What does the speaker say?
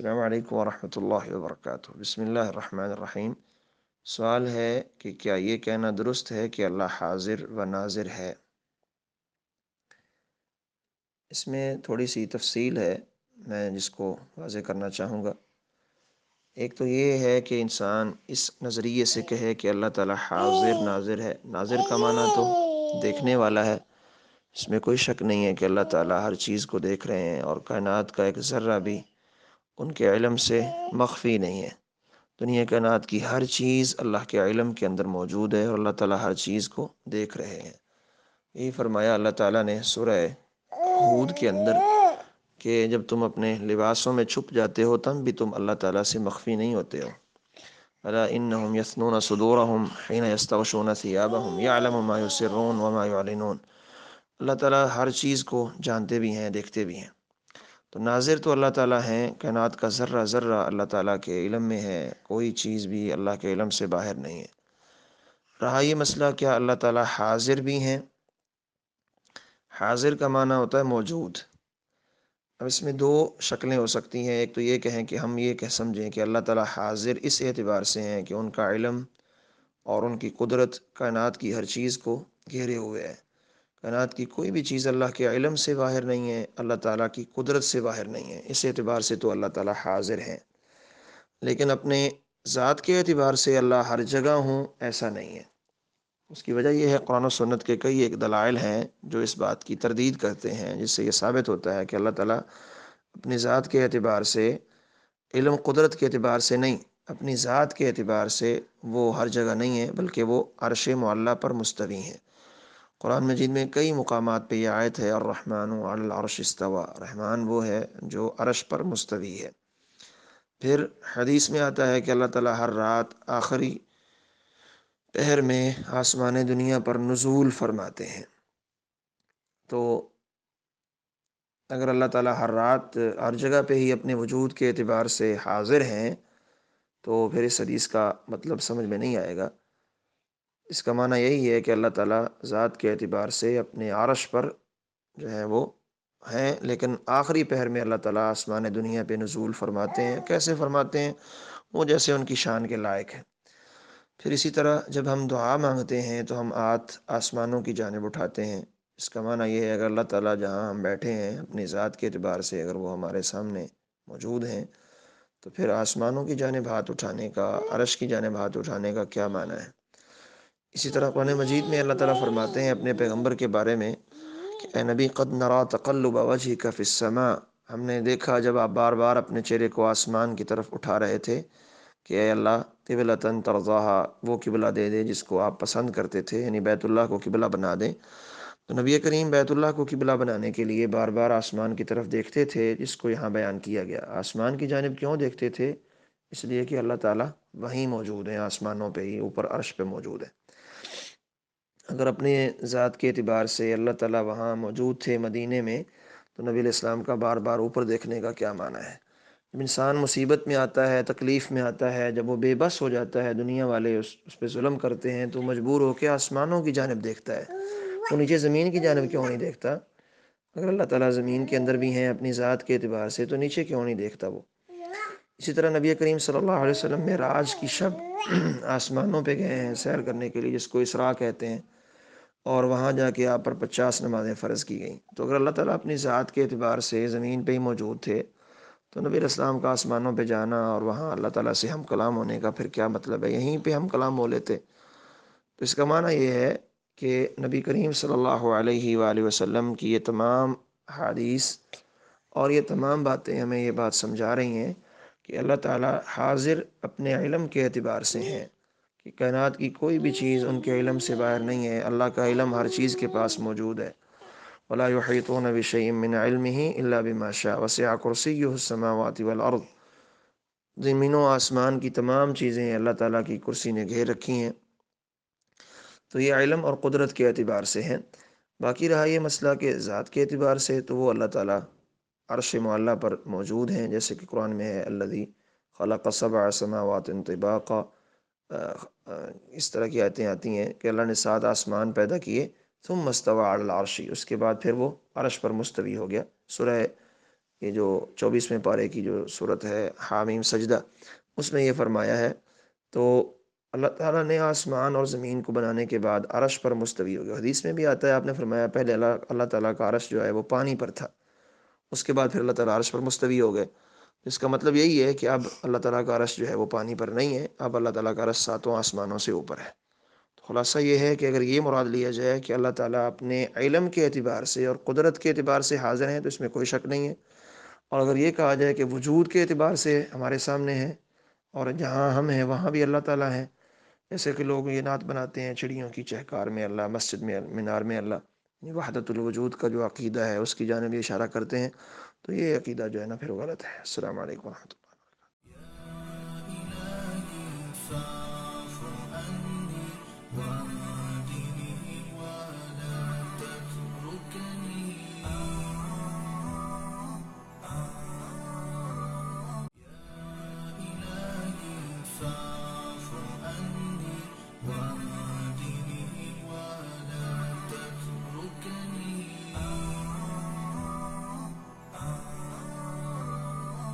अल्लाम वरहमत ला वर्क बसमीम सवाल है कि क्या ये कहना दुरुस्त है कि अल्लाह हाजिर व नाजिर है इसमें थोड़ी सी तफसील है मैं जिसको वाज करना चाहूँगा एक तो ये है कि इंसान इस नज़रिए से कहे कि अल्लाह ताला हाजिर नाजिर है नाजिर का माना तो देखने वाला है इसमें कोई शक नहीं है कि अल्लाह ताला हर चीज़ को देख रहे हैं और कायनात का एक ज़र्रा भी उनके इलम से मख्फी नहीं है दुनिया कायनात की हर चीज़ अल्लाह के इलम के अंदर मौजूद है और अल्लाह ताला हर चीज़ को देख रहे हैं यही फरमाया अल्लाह ताला ने सुरह हूद के अंदर कि जब तुम अपने लिबासों में छुप जाते हो तब भी तुम अल्लाह ताला से मख्फी नहीं होते हो अला इन हम यसनून सदूर हम हिन न सियाब हम यालम मायूसरून वमायून अल्लाह ताली हर चीज़ को जानते भी हैं देखते भी हैं तो नाजिर तो अल्लाह ताला हैं कैनात का ज़र्रा ज़र्रा अल्लाह ताला के इलम में है कोई चीज़ भी अल्लाह के इलम से बाहर नहीं है रहा ये मसला क्या अल्लाह ताला हाजिर भी हैं हाजिर का माना होता है मौजूद अब इसमें दो शक्लें हो सकती हैं एक तो ये कहें कि हम ये कह समझें कि अल्लाह ताला हाजिर इस एतबार से हैं कि उनका इलम और उनकी कुदरत कायनात की हर चीज़ को घेरे हुए है कायनात की कोई भी चीज़ अल्लाह के इलम से बाहर नहीं है अल्लाह ताला की कुदरत से बाहर नहीं है इस एतबार से तो अल्लाह ताला हाजिर हैं लेकिन अपने ज़ात के अतबार से अल्लाह हर जगह हूँ ऐसा नहीं है उसकी वजह यह है कुरान सन्नत के कई एक दलाइल हैं जो इस बात की तरदीद करते हैं जिससे यह साबित होता है कि अल्लाह ताला अपनी ज़ात के अतबार से इलम कुदरत के अतबार से नहीं अपनी ज़ात के अतबार से वो हर जगह नहीं है बल्कि वो अरश मल्ला पर मुस्तवी हैं कुरान मजीद में कई मकाम पर यह आयत है और रहमान अरश इस्तवा रहमान वो है जो अरश पर मुस्तवी है फिर हदीस में आता है कि अल्लाह ताला हर रात आखिरी पहर में आसमान दुनिया पर नज़ूल फरमाते हैं तो अगर अल्लाह ताला हर रात हर जगह पे ही अपने वजूद के अतबार से हाजिर हैं तो फिर इस हदीस का मतलब समझ में नहीं आएगा इसका माना यही है कि अल्लाह ताला ज़ात के अतबार से अपने आरश पर जो है वो हैं लेकिन आखिरी पहर में अल्लाह ताला आसमान दुनिया पे नज़ूल फरमाते हैं कैसे फरमाते हैं वो जैसे उनकी शान के लायक है फिर इसी तरह जब हम दुआ मांगते हैं तो हम हाथ आसमानों की जानब उठाते हैं इसका माना यह है अगर अल्लाह ताला जहाँ हम बैठे हैं अपनी ज़ात के अतबार से अगर वो हमारे सामने मौजूद हैं तो फिर आसमानों की जानब हाथ उठाने का अरश की जानब हाथ उठाने का क्या माना है इसी तरह कौन मजीद में अल्लाह ताला फरमाते हैं अपने पैगंबर के बारे में कि नबी कद नरा तकल्लुब वजह का फ़िसमा हमने देखा जब आप बार बार अपने चेहरे को आसमान की तरफ उठा रहे थे कि अल्लाह तिबलतन तरजाहा वो किबला दे दें जिसको आप पसंद करते थे यानी बैतुल्ला को किबला बना दें तो नबी करीम बैतुल्ला को किबला बनाने के लिए बार बार आसमान की तरफ देखते थे जिसको यहाँ बयान किया गया आसमान की जानब क्यों देखते थे इसलिए कि अल्लाह ताला वहीं मौजूद हैं आसमानों पे ही ऊपर अर्श पे मौजूद है अगर अपने ज़ात के अतबार से अल्लाह ताला वहाँ मौजूद थे मदीने में तो नबी इस्लाम का बार बार ऊपर देखने का क्या माना है जब इंसान मुसीबत में आता है तकलीफ़ में आता है जब वो बेबस हो जाता है दुनिया वाले उस उस पर म करते हैं तो मजबूर होकर आसमानों की जानब देखता है वो नीचे ज़मीन की जानब क्यों नहीं देखता अगर अल्लाह ताला ज़मीन के अंदर भी हैं अपनी ज़ात के अतबार से तो नीचे क्यों नहीं देखता वो इसी तरह नबी करीम सल्लल्लाहु अलैहि वसल्लम में राज की शब आसमानों पे गए हैं सैर करने के लिए जिसको इसरा कहते हैं और वहाँ जाके आप पर पचास नमाज़ें फ़र्ज़ की गई तो अगर अल्लाह ताला अपनी ज़ात के अतबार से ज़मीन पे ही मौजूद थे तो नबी इस्लाम का आसमानों पे जाना और वहाँ अल्लाह ताला से हम कलाम होने का फिर क्या मतलब है यहीं पे हम कलाम हो लेते तो इसका माना यह है कि नबी करीम सल्लल्लाहु अलैहि वसल्लम की ये तमाम हदीस और ये तमाम बातें हमें ये बात समझा रही हैं कि अल्लाह ताला हाजिर अपने इलम के अतबार से हैं कि कायनात की कोई भी चीज़ उनके इलम से बाहर नहीं है अल्लाह का इलम हर चीज़ के पास मौजूद है वला युहतून ही अल्ला बमाशा वसया कुर्सीसमावत जमीन व आसमान की तमाम चीज़ें अल्लाह ताली की कुर्सी ने घेर रखी हैं तो ये इलम और कुदरत के अतबार से हैं बाकी रहा ये मसला के ज़ात के अतबार से तो वो अल्लाह ताली अरश मल्ला पर मौजूद हैं जैसे कि कुरान में है अल्लदी खला कसब आसमा तबाक़ा इस तरह की आयतें आती हैं कि अल्लाह ने सात आसमान पैदा किए तुम मस्तवा अलारशी उसके बाद फिर वो अरश पर मुस्तवी हो गया सुरह ये जो चौबीसवें पारे की जो सूरत है हामीम सजदा उसमें ये फरमाया है तो अल्लाह ताला ने आसमान और ज़मीन को बनाने के बाद अरश पर मुस्तवी हो गया हदीस में भी आता है आपने फरमाया पहले अल्लाह अल्लाह ताला का अरश जो है वो पानी पर था उसके बाद फिर अल्लाह ताला अरश पर मुस्तवी हो गए इसका मतलब यही है कि अब अल्लाह ताला का अरश जो है वो पानी पर नहीं है अब अल्लाह ताला का अरश सातों आसमानों से ऊपर है तो खुलासा ये है कि अगर ये मुराद लिया जाए कि अल्लाह ताला अपने इलम के अतबार से और कुदरत के अतबार से हाजिर हैं तो इसमें कोई शक नहीं है और अगर ये कहा जाए कि वजूद के अतबार से हमारे सामने हैं और जहाँ हम हैं वहाँ भी अल्लाह ताला हैं जैसे कि लोग ये नात बनाते हैं चिड़ियों की चहकार में अल्लाह मस्जिद में मीनार में अल्लाह वजूद का जो अकीदा है उसकी जानब इशारा करते हैं तो ये अकीदा जो है ना फिर गलत है असल वरह